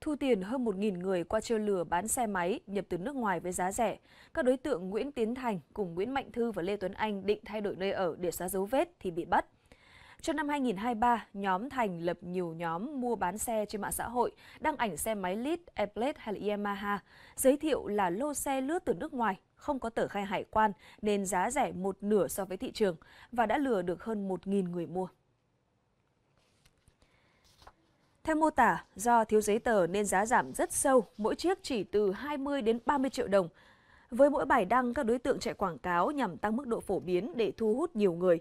thu tiền hơn 1.000 người qua chơi lừa bán xe máy nhập từ nước ngoài với giá rẻ. Các đối tượng Nguyễn Tiến Thành cùng Nguyễn Mạnh Thư và Lê Tuấn Anh định thay đổi nơi ở để xóa dấu vết thì bị bắt. Trong năm 2023, nhóm Thành lập nhiều nhóm mua bán xe trên mạng xã hội, đăng ảnh xe máy Lead, Airblade hay là Yamaha, giới thiệu là lô xe lướt từ nước ngoài, không có tờ khai hải quan nên giá rẻ một nửa so với thị trường và đã lừa được hơn 1.000 người mua. Theo mô tả, do thiếu giấy tờ nên giá giảm rất sâu, mỗi chiếc chỉ từ 20 đến 30 triệu đồng. Với mỗi bài đăng, các đối tượng chạy quảng cáo nhằm tăng mức độ phổ biến để thu hút nhiều người.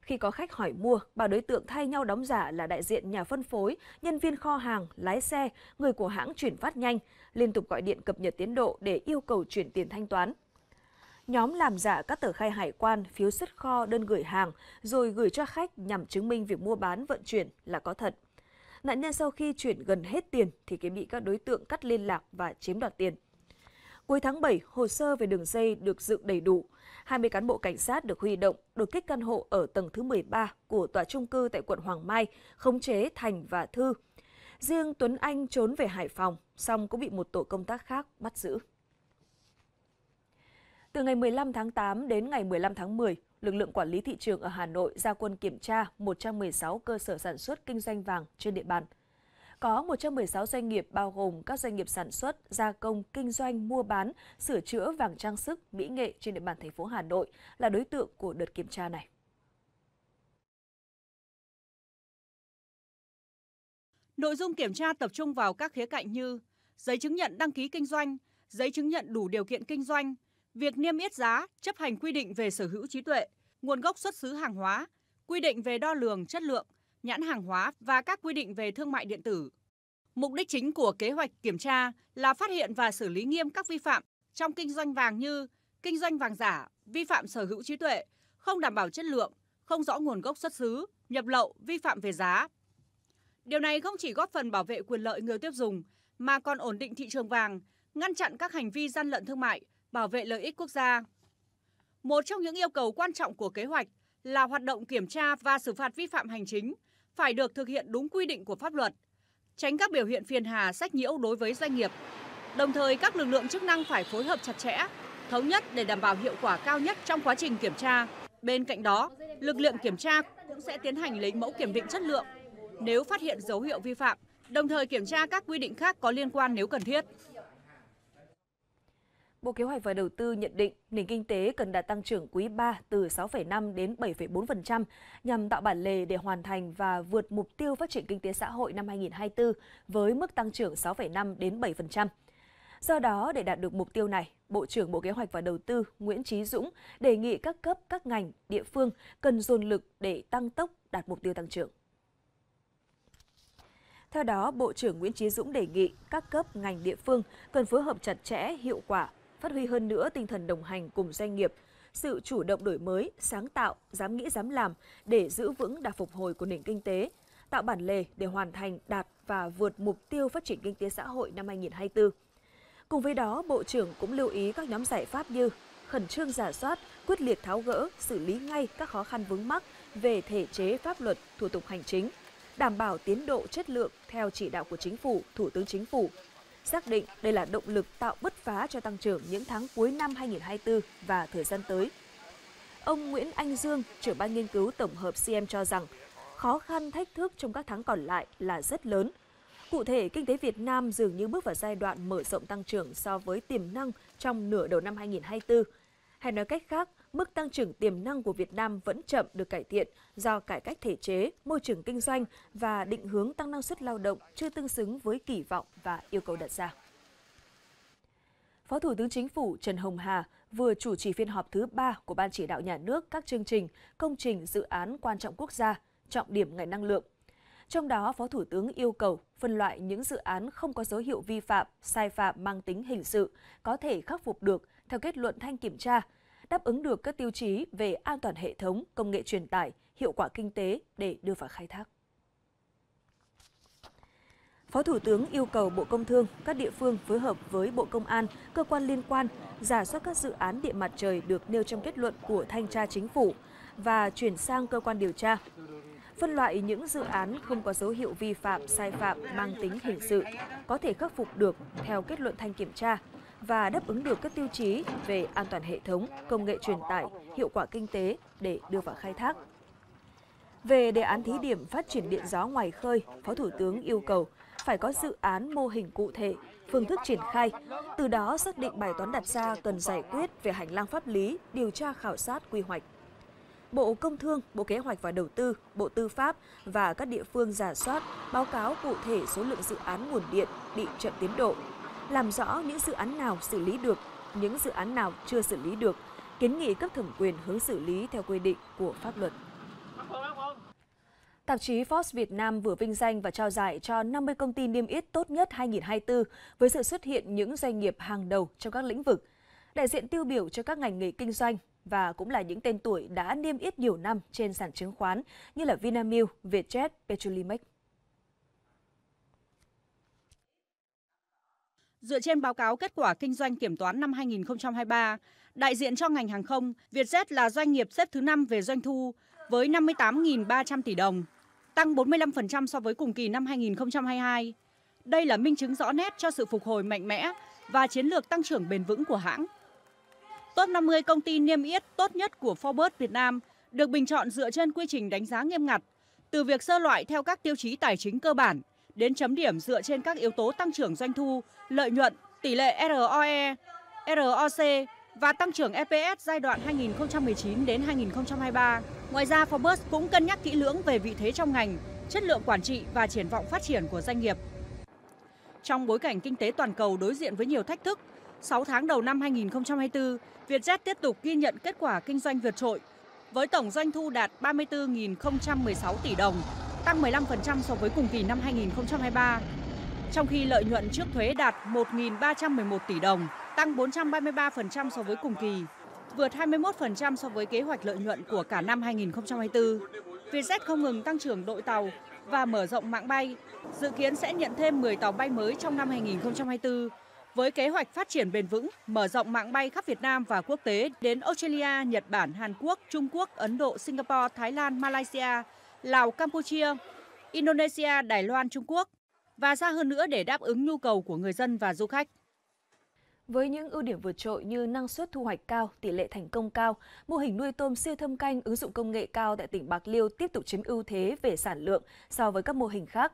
Khi có khách hỏi mua, ba đối tượng thay nhau đóng giả là đại diện nhà phân phối, nhân viên kho hàng, lái xe, người của hãng chuyển phát nhanh, liên tục gọi điện cập nhật tiến độ để yêu cầu chuyển tiền thanh toán. Nhóm làm giả các tờ khai hải quan, phiếu xuất kho, đơn gửi hàng, rồi gửi cho khách nhằm chứng minh việc mua bán vận chuyển là có thật. Nạn nhân sau khi chuyển gần hết tiền thì cái bị các đối tượng cắt liên lạc và chiếm đoạt tiền. Cuối tháng 7, hồ sơ về đường dây được dựng đầy đủ. 20 cán bộ cảnh sát được huy động đột kích căn hộ ở tầng thứ 13 của tòa trung cư tại quận Hoàng Mai, khống chế Thành và Thư. Riêng Tuấn Anh trốn về Hải Phòng, song cũng bị một tổ công tác khác bắt giữ. Từ ngày 15 tháng 8 đến ngày 15 tháng 10, lực lượng quản lý thị trường ở Hà Nội ra quân kiểm tra 116 cơ sở sản xuất kinh doanh vàng trên địa bàn. Có 116 doanh nghiệp bao gồm các doanh nghiệp sản xuất, gia công, kinh doanh, mua bán, sửa chữa vàng trang sức, mỹ nghệ trên địa bàn thành phố Hà Nội là đối tượng của đợt kiểm tra này. Nội dung kiểm tra tập trung vào các khía cạnh như giấy chứng nhận đăng ký kinh doanh, giấy chứng nhận đủ điều kiện kinh doanh, việc niêm yết giá, chấp hành quy định về sở hữu trí tuệ, nguồn gốc xuất xứ hàng hóa, quy định về đo lường chất lượng, nhãn hàng hóa và các quy định về thương mại điện tử. Mục đích chính của kế hoạch kiểm tra là phát hiện và xử lý nghiêm các vi phạm trong kinh doanh vàng như kinh doanh vàng giả, vi phạm sở hữu trí tuệ, không đảm bảo chất lượng, không rõ nguồn gốc xuất xứ, nhập lậu, vi phạm về giá. Điều này không chỉ góp phần bảo vệ quyền lợi người tiêu dùng mà còn ổn định thị trường vàng, ngăn chặn các hành vi gian lận thương mại, bảo vệ lợi ích quốc gia. Một trong những yêu cầu quan trọng của kế hoạch là hoạt động kiểm tra và xử phạt vi phạm hành chính phải được thực hiện đúng quy định của pháp luật, tránh các biểu hiện phiền hà sách nhiễu đối với doanh nghiệp. Đồng thời các lực lượng chức năng phải phối hợp chặt chẽ, thống nhất để đảm bảo hiệu quả cao nhất trong quá trình kiểm tra. Bên cạnh đó, lực lượng kiểm tra cũng sẽ tiến hành lấy mẫu kiểm định chất lượng nếu phát hiện dấu hiệu vi phạm, đồng thời kiểm tra các quy định khác có liên quan nếu cần thiết. Bộ Kế hoạch và Đầu tư nhận định nền kinh tế cần đạt tăng trưởng quý 3 từ 6,5 đến 7,4% nhằm tạo bản lề để hoàn thành và vượt mục tiêu phát triển kinh tế xã hội năm 2024 với mức tăng trưởng 6,5 đến 7%. Do đó, để đạt được mục tiêu này, Bộ trưởng Bộ Kế hoạch và Đầu tư Nguyễn Chí Dũng đề nghị các cấp, các ngành, địa phương cần dồn lực để tăng tốc đạt mục tiêu tăng trưởng. Theo đó, Bộ trưởng Nguyễn Chí Dũng đề nghị các cấp ngành địa phương cần phối hợp chặt chẽ, hiệu quả phát huy hơn nữa tinh thần đồng hành cùng doanh nghiệp, sự chủ động đổi mới, sáng tạo, dám nghĩ dám làm để giữ vững đà phục hồi của nền kinh tế, tạo bản lề để hoàn thành đạt và vượt mục tiêu phát triển kinh tế xã hội năm 2024. Cùng với đó, Bộ trưởng cũng lưu ý các nhóm giải pháp như khẩn trương giả soát, quyết liệt tháo gỡ, xử lý ngay các khó khăn vướng mắc về thể chế pháp luật, thủ tục hành chính, đảm bảo tiến độ chất lượng theo chỉ đạo của Chính phủ, Thủ tướng Chính phủ xác định đây là động lực tạo bứt phá cho tăng trưởng những tháng cuối năm 2024 và thời gian tới. Ông Nguyễn Anh Dương, trưởng ban nghiên cứu tổng hợp CM cho rằng, khó khăn thách thức trong các tháng còn lại là rất lớn. Cụ thể, kinh tế Việt Nam dường như bước vào giai đoạn mở rộng tăng trưởng so với tiềm năng trong nửa đầu năm 2024. Hay nói cách khác, mức tăng trưởng tiềm năng của Việt Nam vẫn chậm được cải thiện do cải cách thể chế, môi trường kinh doanh và định hướng tăng năng suất lao động chưa tương xứng với kỳ vọng và yêu cầu đặt ra. Phó Thủ tướng Chính phủ Trần Hồng Hà vừa chủ trì phiên họp thứ 3 của Ban chỉ đạo nhà nước các chương trình, công trình, dự án quan trọng quốc gia, trọng điểm ngành năng lượng. Trong đó, Phó Thủ tướng yêu cầu phân loại những dự án không có dấu hiệu vi phạm, sai phạm mang tính hình sự, có thể khắc phục được theo kết luận thanh kiểm tra đáp ứng được các tiêu chí về an toàn hệ thống, công nghệ truyền tải, hiệu quả kinh tế để đưa vào khai thác. Phó Thủ tướng yêu cầu Bộ Công Thương, các địa phương phối hợp với Bộ Công an, cơ quan liên quan, giả soát các dự án điện mặt trời được nêu trong kết luận của Thanh tra Chính phủ và chuyển sang cơ quan điều tra. Phân loại những dự án không có dấu hiệu vi phạm, sai phạm mang tính hình sự, có thể khắc phục được theo kết luận thanh kiểm tra và đáp ứng được các tiêu chí về an toàn hệ thống, công nghệ truyền tải, hiệu quả kinh tế để đưa vào khai thác. Về đề án thí điểm phát triển điện gió ngoài khơi, Phó Thủ tướng yêu cầu phải có dự án mô hình cụ thể, phương thức triển khai, từ đó xác định bài toán đặt ra cần giải quyết về hành lang pháp lý, điều tra khảo sát quy hoạch. Bộ Công Thương, Bộ Kế hoạch và Đầu tư, Bộ Tư pháp và các địa phương giả soát, báo cáo cụ thể số lượng dự án nguồn điện bị chậm tiến độ, làm rõ những dự án nào xử lý được, những dự án nào chưa xử lý được, kiến nghị cấp thẩm quyền hướng xử lý theo quy định của pháp luật. Tạp chí Forbes Việt Nam vừa vinh danh và trao giải cho 50 công ty niêm yết tốt nhất 2024 với sự xuất hiện những doanh nghiệp hàng đầu trong các lĩnh vực, đại diện tiêu biểu cho các ngành nghề kinh doanh và cũng là những tên tuổi đã niêm yết nhiều năm trên sàn chứng khoán như là Vinamilk, Vietjet, Petrolimex. Dựa trên báo cáo kết quả kinh doanh kiểm toán năm 2023, đại diện cho ngành hàng không, Vietjet là doanh nghiệp xếp thứ 5 về doanh thu với 58.300 tỷ đồng, tăng 45% so với cùng kỳ năm 2022. Đây là minh chứng rõ nét cho sự phục hồi mạnh mẽ và chiến lược tăng trưởng bền vững của hãng. Top 50 công ty niêm yết tốt nhất của Forbes Việt Nam được bình chọn dựa trên quy trình đánh giá nghiêm ngặt, từ việc sơ loại theo các tiêu chí tài chính cơ bản đến chấm điểm dựa trên các yếu tố tăng trưởng doanh thu, lợi nhuận, tỷ lệ ROE, ROC và tăng trưởng EPS giai đoạn 2019 đến 2023. Ngoài ra, Forbes cũng cân nhắc kỹ lưỡng về vị thế trong ngành, chất lượng quản trị và triển vọng phát triển của doanh nghiệp. Trong bối cảnh kinh tế toàn cầu đối diện với nhiều thách thức, 6 tháng đầu năm 2024, Vietjet tiếp tục ghi nhận kết quả kinh doanh vượt trội với tổng doanh thu đạt 34.016 tỷ đồng, tăng 15% so với cùng kỳ năm 2023. Trong khi lợi nhuận trước thuế đạt 1.311 tỷ đồng, tăng 433% so với cùng kỳ, vượt 21% so với kế hoạch lợi nhuận của cả năm 2024. Vietjet không ngừng tăng trưởng đội tàu và mở rộng mạng bay, dự kiến sẽ nhận thêm 10 tàu bay mới trong năm 2024 với kế hoạch phát triển bền vững, mở rộng mạng bay khắp Việt Nam và quốc tế đến Australia, Nhật Bản, Hàn Quốc, Trung Quốc, Ấn Độ, Singapore, Thái Lan, Malaysia Lào, Campuchia, Indonesia, Đài Loan, Trung Quốc và xa hơn nữa để đáp ứng nhu cầu của người dân và du khách. Với những ưu điểm vượt trội như năng suất thu hoạch cao, tỷ lệ thành công cao, mô hình nuôi tôm siêu thâm canh ứng dụng công nghệ cao tại tỉnh Bạc Liêu tiếp tục chiếm ưu thế về sản lượng so với các mô hình khác.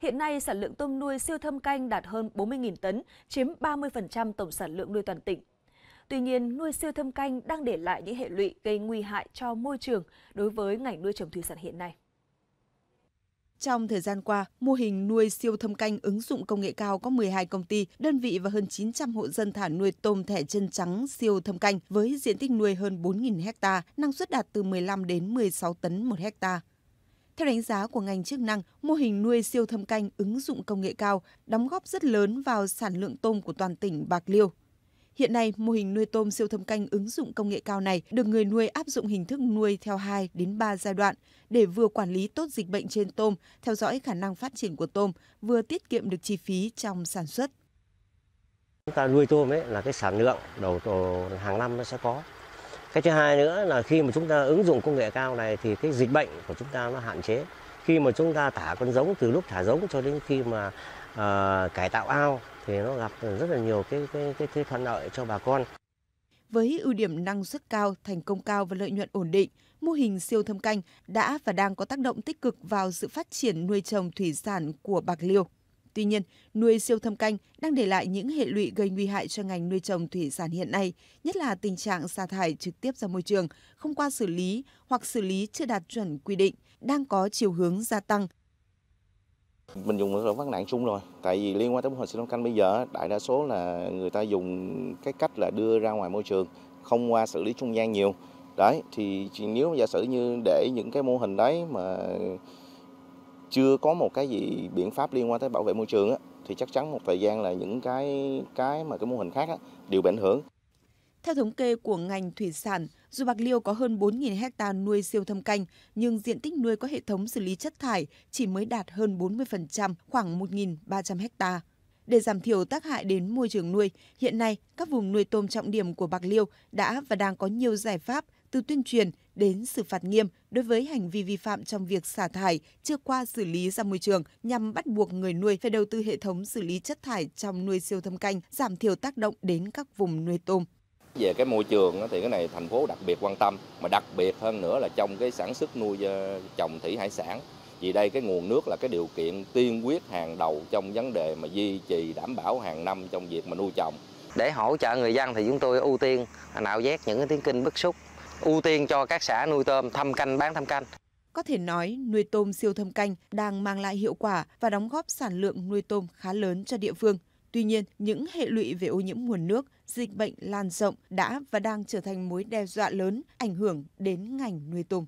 Hiện nay, sản lượng tôm nuôi siêu thâm canh đạt hơn 40.000 tấn, chiếm 30% tổng sản lượng nuôi toàn tỉnh. Tuy nhiên, nuôi siêu thâm canh đang để lại những hệ lụy gây nguy hại cho môi trường đối với ngành nuôi trồng thủy sản hiện nay. Trong thời gian qua, mô hình nuôi siêu thâm canh ứng dụng công nghệ cao có 12 công ty, đơn vị và hơn 900 hộ dân thả nuôi tôm thẻ chân trắng siêu thâm canh với diện tích nuôi hơn 4.000 ha, năng suất đạt từ 15 đến 16 tấn một ha. Theo đánh giá của ngành chức năng, mô hình nuôi siêu thâm canh ứng dụng công nghệ cao đóng góp rất lớn vào sản lượng tôm của toàn tỉnh Bạc Liêu. Hiện nay, mô hình nuôi tôm siêu thâm canh ứng dụng công nghệ cao này được người nuôi áp dụng hình thức nuôi theo 2 đến 3 giai đoạn để vừa quản lý tốt dịch bệnh trên tôm, theo dõi khả năng phát triển của tôm, vừa tiết kiệm được chi phí trong sản xuất. Chúng ta nuôi tôm ấy là cái sản lượng đầu tổ hàng năm nó sẽ có. Cái thứ hai nữa là khi mà chúng ta ứng dụng công nghệ cao này thì cái dịch bệnh của chúng ta nó hạn chế. Khi mà chúng ta thả con giống từ lúc thả giống cho đến khi mà à, cải tạo ao thì nó gặp rất là nhiều cái cái cái, cái thuận lợi cho bà con. Với ưu điểm năng suất cao, thành công cao và lợi nhuận ổn định, mô hình siêu thâm canh đã và đang có tác động tích cực vào sự phát triển nuôi trồng thủy sản của Bạc Liêu. Tuy nhiên, nuôi siêu thâm canh đang để lại những hệ lụy gây nguy hại cho ngành nuôi trồng thủy sản hiện nay, nhất là tình trạng xả thải trực tiếp ra môi trường không qua xử lý hoặc xử lý chưa đạt chuẩn quy định đang có chiều hướng gia tăng. Mình dùng sản phẩm thoát nạn chung rồi, tại vì liên quan tới mô hình xin long canh bây giờ đại đa số là người ta dùng cái cách là đưa ra ngoài môi trường, không qua xử lý trung gian nhiều. Đấy, thì nếu giả sử như để những cái mô hình đấy mà chưa có một cái gì biện pháp liên quan tới bảo vệ môi trường á, thì chắc chắn một thời gian là những cái cái mà cái mô hình khác á, đều bị ảnh hưởng. Theo thống kê của ngành thủy sản, dù Bạc Liêu có hơn 4.000 hecta nuôi siêu thâm canh, nhưng diện tích nuôi có hệ thống xử lý chất thải chỉ mới đạt hơn 40%, khoảng 1.300 hecta. Để giảm thiểu tác hại đến môi trường nuôi, hiện nay các vùng nuôi tôm trọng điểm của Bạc Liêu đã và đang có nhiều giải pháp từ tuyên truyền đến xử phạt nghiêm đối với hành vi vi phạm trong việc xả thải chưa qua xử lý ra môi trường nhằm bắt buộc người nuôi phải đầu tư hệ thống xử lý chất thải trong nuôi siêu thâm canh, giảm thiểu tác động đến các vùng nuôi tôm. Về cái môi trường thì cái này thành phố đặc biệt quan tâm, mà đặc biệt hơn nữa là trong cái sản xuất nuôi ờ, trồng thủy hải sản. Vì đây cái nguồn nước là cái điều kiện tiên quyết hàng đầu trong vấn đề mà duy trì đảm bảo hàng năm trong việc mà nuôi trồng. Để hỗ trợ người dân thì chúng tôi ưu tiên nạo vét những cái tiếng kinh bức xúc, ưu tiên cho các xã nuôi tôm thâm canh bán thâm canh. Có thể nói nuôi tôm siêu thâm canh đang mang lại hiệu quả và đóng góp sản lượng nuôi tôm khá lớn cho địa phương. Tuy nhiên, những hệ lụy về ô nhiễm nguồn nước, dịch bệnh lan rộng đã và đang trở thành mối đe dọa lớn ảnh hưởng đến ngành nuôi tôm.